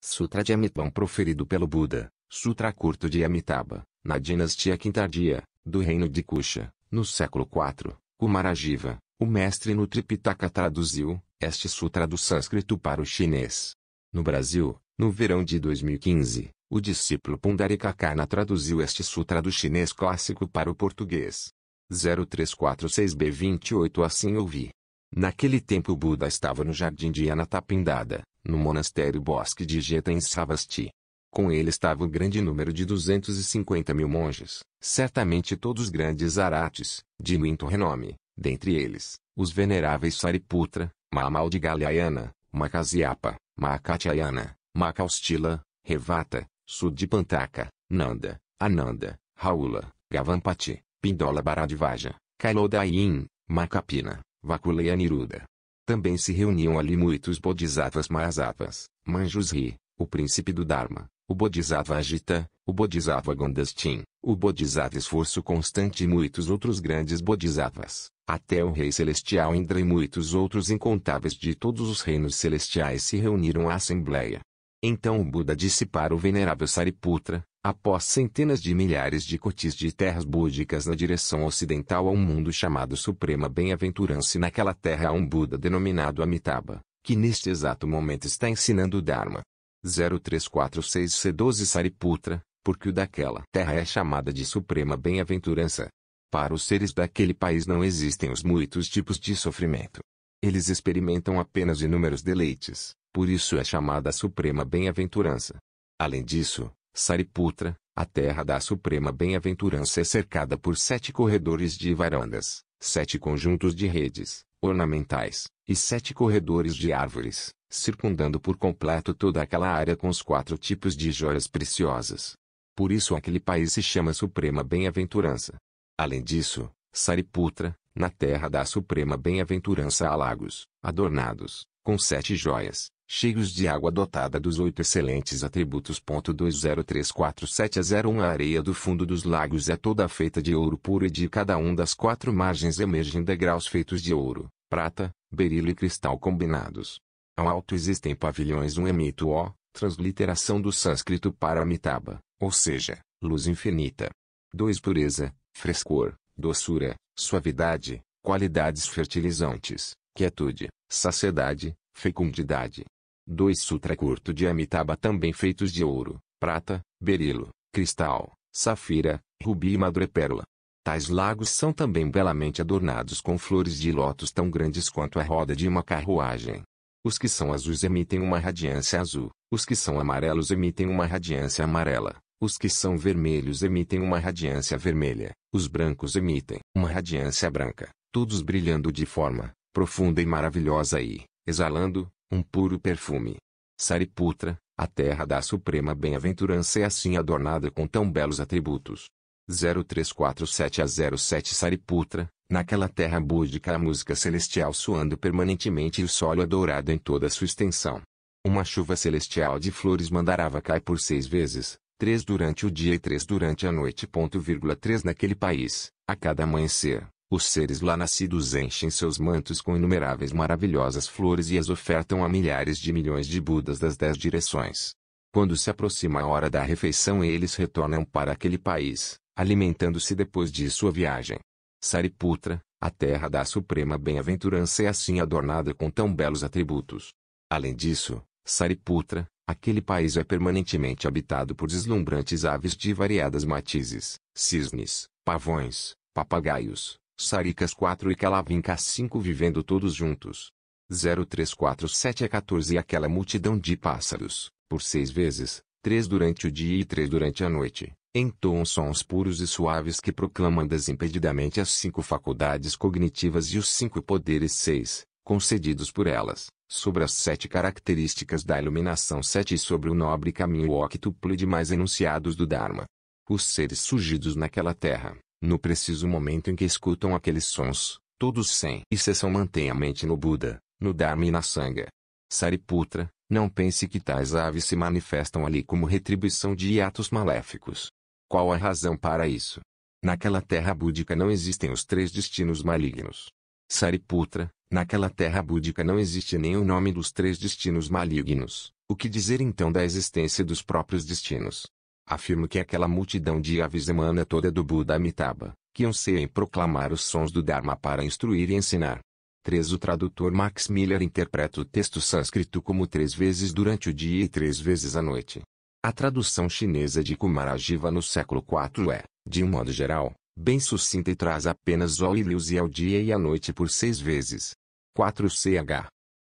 Sutra de Amitabha proferido pelo Buda, Sutra curto de Amitabha, na dinastia Quintardia, do reino de Kusha, no século IV, Kumarajiva, o mestre no Tripitaka traduziu este sutra do sânscrito para o chinês. No Brasil, no verão de 2015, o discípulo Pundarika Karna traduziu este sutra do chinês clássico para o português. 0346b28 Assim ouvi. Naquele tempo o Buda estava no jardim de Anatapindada, no monastério Bosque de Jeta em Savasti. Com ele estava o grande número de 250 mil monges, certamente todos grandes arates, de muito renome, dentre eles, os veneráveis Sariputra, Mamaldi Galayana, Makasyapa, Makatyayana, Makaustila, Revata, Sudipantaka, Nanda, Ananda, Raula, Gavampati, Pindola Bharadvaja, Kailodayin, Makapina, Vakuleya Niruda, também se reuniam ali muitos bodhisattvas Mahasattvas, Manjusri, o príncipe do Dharma, o bodhisattva Agita, o bodhisattva Gondastin, o bodhisattva Esforço Constante e muitos outros grandes bodhisattvas, até o Rei Celestial Indra e muitos outros incontáveis de todos os reinos celestiais se reuniram à Assembleia. Então o Buda disse para o venerável Sariputra, após centenas de milhares de cotis de terras búdicas na direção ocidental a um mundo chamado Suprema Bem-aventurança e naquela terra há um Buda denominado Amitabha, que neste exato momento está ensinando o Dharma. 0346 C12 Sariputra, porque o daquela terra é chamada de Suprema Bem-aventurança. Para os seres daquele país não existem os muitos tipos de sofrimento. Eles experimentam apenas inúmeros deleites, por isso é chamada Suprema Bem-aventurança. Além disso, Sariputra, a terra da suprema bem-aventurança é cercada por sete corredores de varandas, sete conjuntos de redes ornamentais e sete corredores de árvores, circundando por completo toda aquela área com os quatro tipos de joias preciosas. Por isso aquele país se chama Suprema Bem-aventurança. Além disso, Sariputra, na terra da Suprema Bem-aventurança há lagos, adornados, com sete joias, cheios de água dotada dos oito excelentes atributos. 20347 a 01 A areia do fundo dos lagos é toda feita de ouro puro e de cada um das quatro margens emergem degraus feitos de ouro, prata, berilo e cristal combinados. Ao alto existem pavilhões um emito o, transliteração do sânscrito para Amitabha, ou seja, luz infinita. 2. Pureza, frescor, doçura, suavidade, qualidades fertilizantes, quietude, saciedade, fecundidade, Dois sutra curto de Amitabha também feitos de ouro, prata, berilo, cristal, safira, rubi e madrepérola. Tais lagos são também belamente adornados com flores de lótus tão grandes quanto a roda de uma carruagem. Os que são azuis emitem uma radiância azul, os que são amarelos emitem uma radiância amarela, os que são vermelhos emitem uma radiância vermelha, os brancos emitem uma radiância branca, todos brilhando de forma profunda e maravilhosa e, exalando, um puro perfume. Sariputra, a terra da suprema bem-aventurança é assim adornada com tão belos atributos. 0347 a 07 Sariputra, naquela terra búdica a música celestial soando permanentemente e o solo adorado em toda sua extensão. Uma chuva celestial de flores mandarava cai por seis vezes, três durante o dia e três durante a noite. Ponto, vírgula, três naquele país, a cada amanhecer, os seres lá nascidos enchem seus mantos com inumeráveis maravilhosas flores e as ofertam a milhares de milhões de Budas das dez direções. Quando se aproxima a hora da refeição, eles retornam para aquele país, alimentando-se depois de sua viagem. Sariputra, a terra da suprema bem-aventurança é assim adornada com tão belos atributos. Além disso, Sariputra, aquele país é permanentemente habitado por deslumbrantes aves de variadas matizes, cisnes, pavões, papagaios, Saricas 4 e Calavincas 5 vivendo todos juntos. 0347 a 14 Aquela multidão de pássaros, por seis vezes, três durante o dia e três durante a noite, entoam sons puros e suaves que proclamam desimpedidamente as cinco faculdades cognitivas e os cinco poderes seis, concedidos por elas, sobre as sete características da iluminação sete e sobre o nobre caminho octuple de mais enunciados do Dharma. Os seres surgidos naquela terra, no preciso momento em que escutam aqueles sons, todos sem exceção mantêm a mente no Buda, no Dharma e na Sangha. Sariputra, não pense que tais aves se manifestam ali como retribuição de atos maléficos. Qual a razão para isso? Naquela terra búdica não existem os três destinos malignos. Sariputra, naquela terra búdica não existe nem o nome dos três destinos malignos. O que dizer então da existência dos próprios destinos? afirmo que aquela multidão de aves emana toda do Buda Amitabha, que anseiam proclamar os sons do Dharma para instruir e ensinar. 3. O tradutor Max Miller interpreta o texto sânscrito como três vezes durante o dia e três vezes à noite. A tradução chinesa de Kumarajiva no século IV é, de um modo geral, bem sucinta e traz apenas óleos e ao dia e à noite por seis vezes. 4. Ch.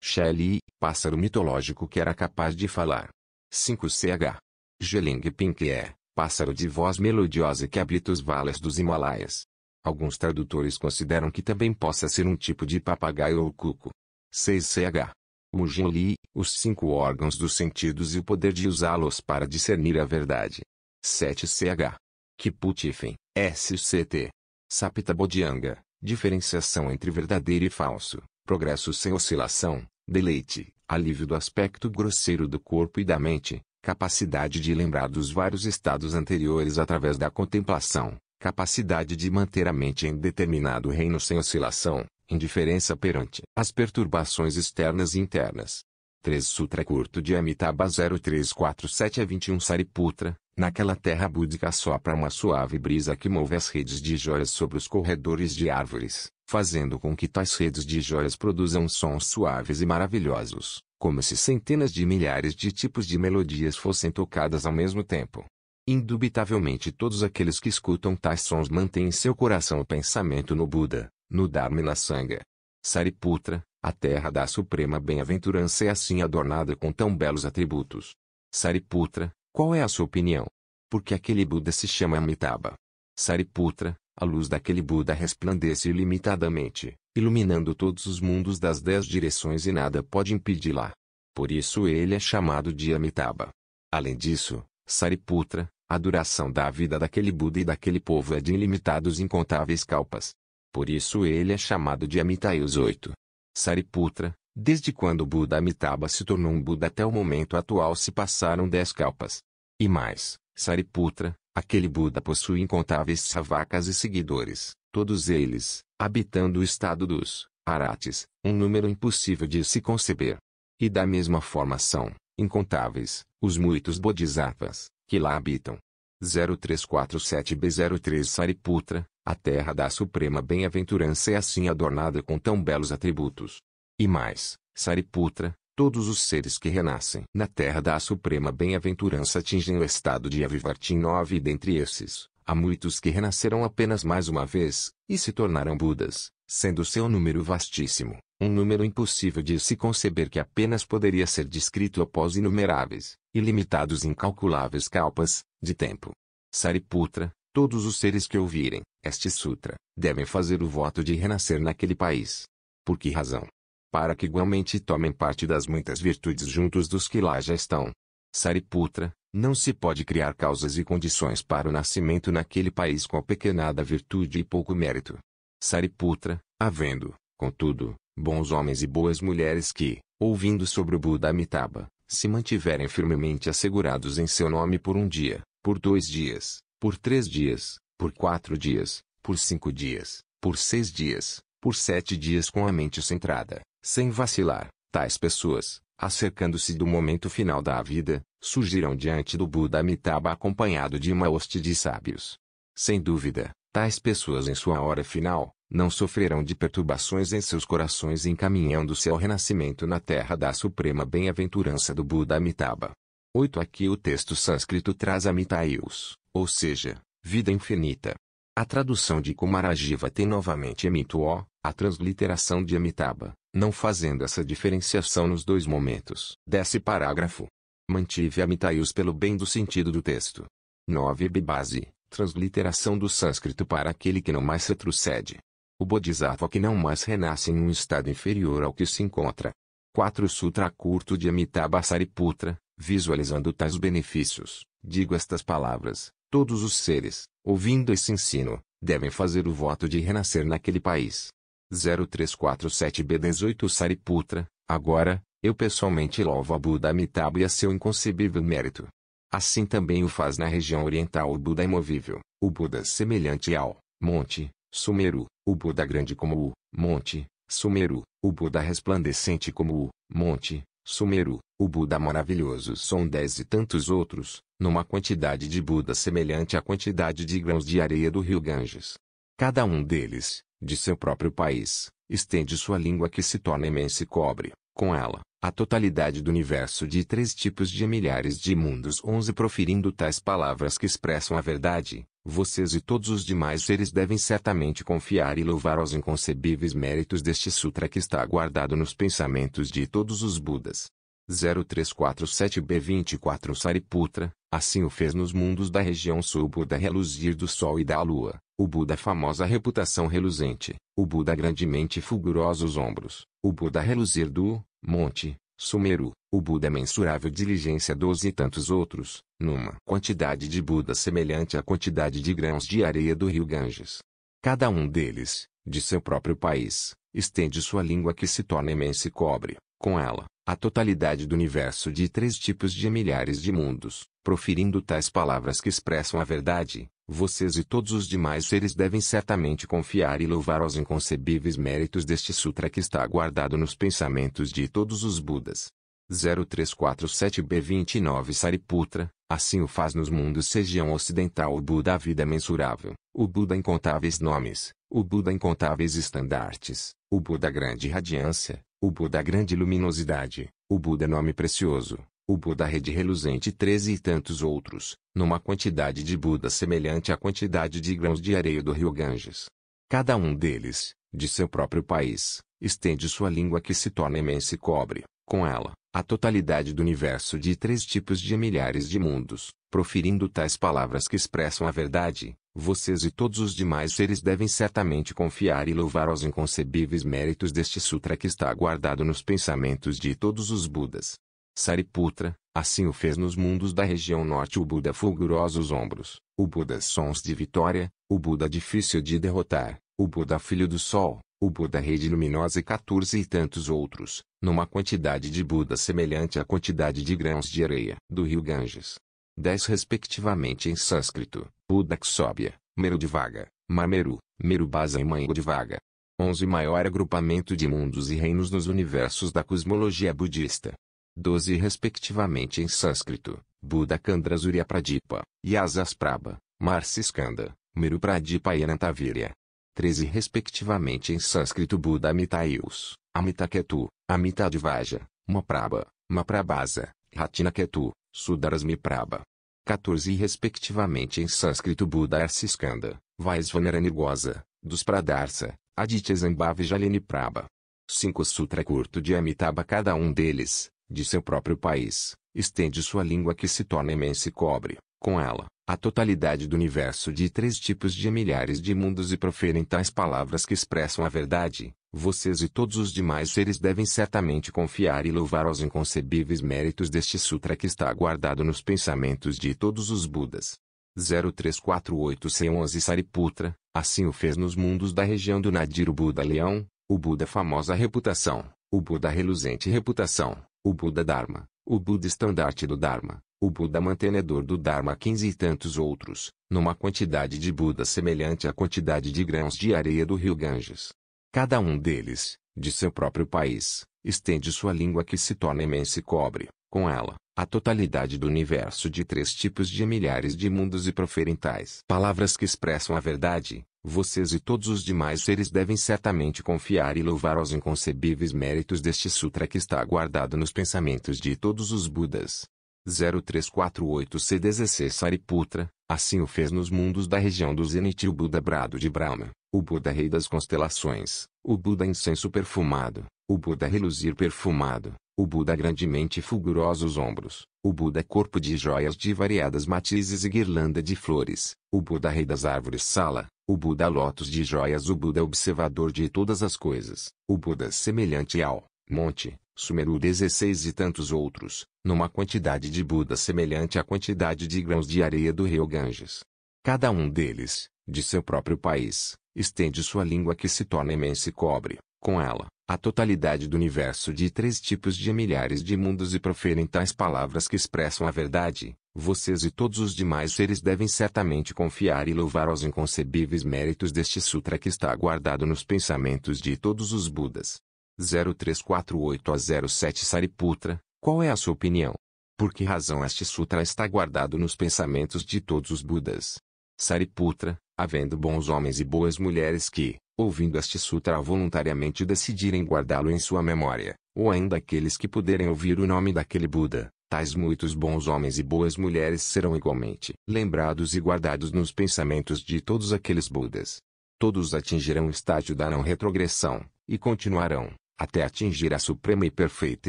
Shelley, pássaro mitológico que era capaz de falar. 5. Ch. Geling Pink é, pássaro de voz melodiosa que habita os vales dos Himalaias. Alguns tradutores consideram que também possa ser um tipo de papagaio ou cuco. 6ch. Mujinli, os cinco órgãos dos sentidos e o poder de usá-los para discernir a verdade. 7ch. kiputifen, SCT. Sapta Bodhianga, diferenciação entre verdadeiro e falso, progresso sem oscilação, deleite, alívio do aspecto grosseiro do corpo e da mente, capacidade de lembrar dos vários estados anteriores através da contemplação, capacidade de manter a mente em determinado reino sem oscilação, indiferença perante as perturbações externas e internas. 3 Sutra curto de Amitabha 0347 a 21 Sariputra, naquela terra búdica sopra uma suave brisa que move as redes de joias sobre os corredores de árvores, fazendo com que tais redes de joias produzam sons suaves e maravilhosos como se centenas de milhares de tipos de melodias fossem tocadas ao mesmo tempo. Indubitavelmente, todos aqueles que escutam tais sons mantêm em seu coração o pensamento no Buda, no Dharma e na Sangha. Sariputra, a terra da suprema bem-aventurança é assim adornada com tão belos atributos. Sariputra, qual é a sua opinião? Porque aquele Buda se chama Amitabha. Sariputra, a luz daquele Buda resplandece ilimitadamente, iluminando todos os mundos das dez direções e nada pode impedi-la. Por isso ele é chamado de Amitabha. Além disso, Sariputra, a duração da vida daquele Buda e daquele povo é de ilimitados incontáveis kalpas. Por isso ele é chamado de Amitai os oito. Sariputra, desde quando o Buda Amitabha se tornou um Buda até o momento atual se passaram dez kalpas. E mais, Sariputra, aquele Buda possui incontáveis savakas e seguidores todos eles, habitando o estado dos Arates, um número impossível de se conceber. E da mesma forma são, incontáveis, os muitos bodhisattvas, que lá habitam. 0347b03 Sariputra, a terra da suprema bem-aventurança é assim adornada com tão belos atributos. E mais, Sariputra, todos os seres que renascem na terra da suprema bem-aventurança atingem o estado de Avivartin 9 e dentre esses, Há muitos que renascerão apenas mais uma vez, e se tornarão Budas, sendo seu número vastíssimo, um número impossível de se conceber que apenas poderia ser descrito após inumeráveis, ilimitados incalculáveis calpas, de tempo. Sariputra, todos os seres que ouvirem este sutra, devem fazer o voto de renascer naquele país. Por que razão? Para que igualmente tomem parte das muitas virtudes juntos dos que lá já estão. Sariputra, não se pode criar causas e condições para o nascimento naquele país com a pequenada virtude e pouco mérito. Sariputra, havendo, contudo, bons homens e boas mulheres que, ouvindo sobre o Buda Amitabha, se mantiverem firmemente assegurados em seu nome por um dia, por dois dias, por três dias, por quatro dias, por cinco dias, por seis dias, por sete dias com a mente centrada, sem vacilar, tais pessoas, acercando-se do momento final da vida, surgirão diante do Buda Amitabha acompanhado de uma hoste de sábios. Sem dúvida, tais pessoas em sua hora final, não sofrerão de perturbações em seus corações encaminhando-se ao renascimento na terra da suprema bem-aventurança do Buda Amitabha. 8. Aqui o texto sânscrito traz Amitaius, ou seja, vida infinita. A tradução de Kumarajiva tem novamente Amituo, a transliteração de Amitabha, não fazendo essa diferenciação nos dois momentos. Desce parágrafo. Mantive a mitaius pelo bem do sentido do texto. 9 Bibase, transliteração do sânscrito para aquele que não mais retrocede. O bodhisattva que não mais renasce em um estado inferior ao que se encontra. 4 Sutra curto de Amitabha Sariputra, visualizando tais benefícios, digo estas palavras, todos os seres, ouvindo esse ensino, devem fazer o voto de renascer naquele país. 0347B18 Sariputra, agora, eu pessoalmente louvo a Buda Amitabha e a seu inconcebível mérito. Assim também o faz na região oriental o Buda imovível, o Buda semelhante ao Monte Sumeru, o Buda grande como o Monte Sumeru, o Buda resplandecente como o Monte Sumeru, o Buda maravilhoso são dez e tantos outros, numa quantidade de Buda semelhante à quantidade de grãos de areia do rio Ganges. Cada um deles, de seu próprio país, estende sua língua que se torna imensa e cobre, com ela, a totalidade do universo de três tipos de milhares de mundos onze proferindo tais palavras que expressam a verdade, vocês e todos os demais seres devem certamente confiar e louvar aos inconcebíveis méritos deste sutra que está guardado nos pensamentos de todos os Budas. 0347b24 Sariputra, assim o fez nos mundos da região sul da reluzir do Sol e da Lua, o Buda é famosa reputação reluzente, o Buda grandemente fulgurosos ombros, o Buda reluzir do monte, Sumeru, o Buda é mensurável diligência doze e tantos outros, numa quantidade de Budas semelhante à quantidade de grãos de areia do rio Ganges. Cada um deles, de seu próprio país, estende sua língua que se torna imensa e cobre, com ela, a totalidade do universo de três tipos de milhares de mundos proferindo tais palavras que expressam a verdade, vocês e todos os demais seres devem certamente confiar e louvar aos inconcebíveis méritos deste sutra que está guardado nos pensamentos de todos os Budas. 0347b29 Sariputra, assim o faz nos mundos região ocidental o Buda a vida mensurável, o Buda incontáveis nomes, o Buda incontáveis estandartes, o Buda grande radiância, o Buda grande luminosidade, o Buda nome precioso, o Buda Rede Reluzente 13 e tantos outros, numa quantidade de Budas semelhante à quantidade de grãos de areia do rio Ganges. Cada um deles, de seu próprio país, estende sua língua que se torna imensa e cobre, com ela, a totalidade do universo de três tipos de milhares de mundos, proferindo tais palavras que expressam a verdade, vocês e todos os demais seres devem certamente confiar e louvar os inconcebíveis méritos deste sutra que está guardado nos pensamentos de todos os Budas. Sariputra, assim o fez nos mundos da região norte o Buda fulgurosos ombros, o Buda sons de vitória, o Buda difícil de derrotar, o Buda filho do sol, o Buda rede luminosa e 14 e tantos outros, numa quantidade de Budas semelhante à quantidade de grãos de areia do rio Ganges. 10 respectivamente em sânscrito, Buda Ksóbia, Merudvaga, Mameru, Merubasa e Mangodvaga. 11 Maior agrupamento de mundos e reinos nos universos da cosmologia budista doze respectivamente em sânscrito, Buda Kandra Surya Pradipa, Yasas Prabha, Marsiskanda, Miru Pradipa e Anantavirya. Treze respectivamente em sânscrito Buda Amitaius, Amitaketu, Amitadvaja, Maprabha, Maprabhasa, Ratinaketu, Sudarasmi Prabha. 14 respectivamente em sânscrito Buda Arsiskanda, Vaisvanaranigosa, dos Pradarsa, Aditya Zambhavi Jalini Prabha. 5 Sutra curto de Amitabha cada um deles, de seu próprio país, estende sua língua que se torna imensa e cobre, com ela, a totalidade do universo de três tipos de milhares de mundos e proferem tais palavras que expressam a verdade, vocês e todos os demais seres devem certamente confiar e louvar aos inconcebíveis méritos deste sutra que está guardado nos pensamentos de todos os Budas. 0348 C11 Sariputra, assim o fez nos mundos da região do Nadir o Buda Leão, o Buda famosa reputação, o Buda reluzente reputação, o Buda Dharma, o Buda estandarte do Dharma, o Buda mantenedor do Dharma 15 e tantos outros, numa quantidade de Budas semelhante à quantidade de grãos de areia do rio Ganges. Cada um deles, de seu próprio país, estende sua língua que se torna imensa e cobre, com ela, a totalidade do universo de três tipos de milhares de mundos e proferem tais palavras que expressam a verdade, vocês e todos os demais seres devem certamente confiar e louvar os inconcebíveis méritos deste sutra que está guardado nos pensamentos de todos os Budas. 0348 C16 Sariputra, assim o fez nos mundos da região do Zenit o Buda Brado de Brahma, o Buda Rei das Constelações, o Buda Incenso Perfumado, o Buda Reluzir Perfumado, o Buda grandemente fulguroso os ombros. O Buda é corpo de joias de variadas matizes e guirlanda de flores. O Buda é rei das árvores sala. O Buda é lótus de joias. O Buda observador de todas as coisas. O Buda semelhante ao monte, Sumeru 16 e tantos outros, numa quantidade de Buda semelhante à quantidade de grãos de areia do rio Ganges. Cada um deles, de seu próprio país, estende sua língua que se torna imensa e cobre, com ela, a totalidade do universo de três tipos de milhares de mundos e proferem tais palavras que expressam a verdade, vocês e todos os demais seres devem certamente confiar e louvar aos inconcebíveis méritos deste sutra que está guardado nos pensamentos de todos os Budas. 0348 a 07 Sariputra, qual é a sua opinião? Por que razão este sutra está guardado nos pensamentos de todos os Budas? Sariputra, havendo bons homens e boas mulheres que, ouvindo este sutra voluntariamente decidirem guardá-lo em sua memória, ou ainda aqueles que puderem ouvir o nome daquele Buda, tais muitos bons homens e boas mulheres serão igualmente lembrados e guardados nos pensamentos de todos aqueles Budas. Todos atingirão o estágio da não retrogressão, e continuarão, até atingir a suprema e perfeita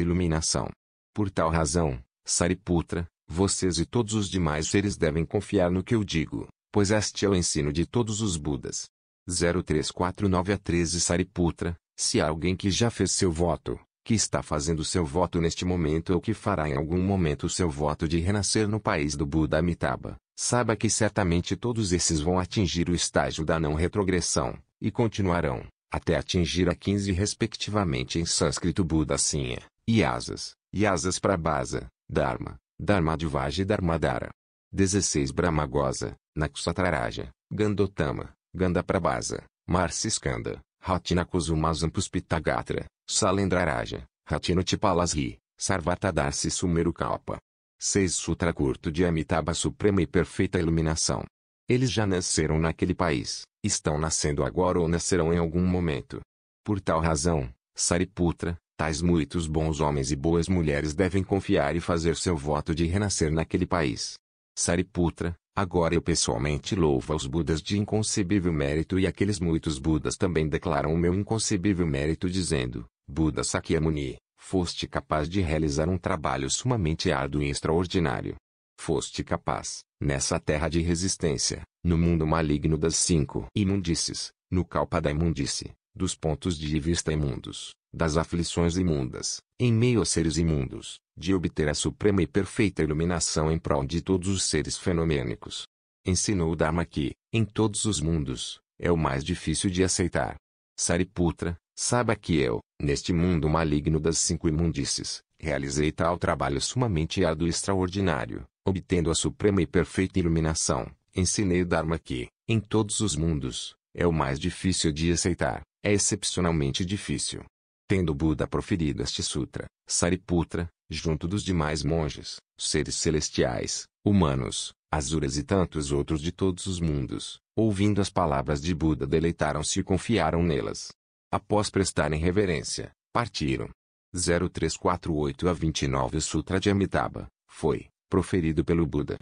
iluminação. Por tal razão, Sariputra, vocês e todos os demais seres devem confiar no que eu digo, pois este é o ensino de todos os Budas. 0349 a 13 Sariputra, se há alguém que já fez seu voto, que está fazendo seu voto neste momento ou que fará em algum momento seu voto de renascer no país do Buda Amitabha, saiba que certamente todos esses vão atingir o estágio da não retrogressão, e continuarão, até atingir a 15 respectivamente em sânscrito Buda Sinha, Yasas, Yasas Prabhasa, Dharma, Dharmadivaja e Dharmadara. 16 Brahmagosa, Naksatraraja, Gandotama, Gandaprabhasa, Marciscanda, Ratinakusumasampuspitagatra, Salendraraja, Ratinotipalasri, Sarvatadarsi Kalpa. Seis Sutra curto de Amitabha Suprema e Perfeita Iluminação. Eles já nasceram naquele país, estão nascendo agora ou nascerão em algum momento. Por tal razão, Sariputra, tais muitos bons homens e boas mulheres devem confiar e fazer seu voto de renascer naquele país. Sariputra, Agora eu pessoalmente louvo aos Budas de inconcebível mérito e aqueles muitos Budas também declaram o meu inconcebível mérito dizendo, Buda Sakyamuni, foste capaz de realizar um trabalho sumamente árduo e extraordinário. Foste capaz, nessa terra de resistência, no mundo maligno das cinco imundícies, no Kalpa da imundice, dos pontos de vista imundos, das aflições imundas, em meio a seres imundos, de obter a suprema e perfeita iluminação em prol de todos os seres fenomênicos. Ensinou o Dharma que, em todos os mundos, é o mais difícil de aceitar. Sariputra, saiba que eu, neste mundo maligno das cinco imundícies, realizei tal trabalho sumamente árduo e extraordinário, obtendo a suprema e perfeita iluminação. Ensinei o Dharma que, em todos os mundos, é o mais difícil de aceitar, é excepcionalmente difícil. Tendo Buda proferido este sutra, Sariputra, junto dos demais monges, seres celestiais, humanos, azuras e tantos outros de todos os mundos, ouvindo as palavras de Buda deleitaram-se e confiaram nelas. Após prestarem reverência, partiram. 0348 a 29 O Sutra de Amitabha, foi, proferido pelo Buda.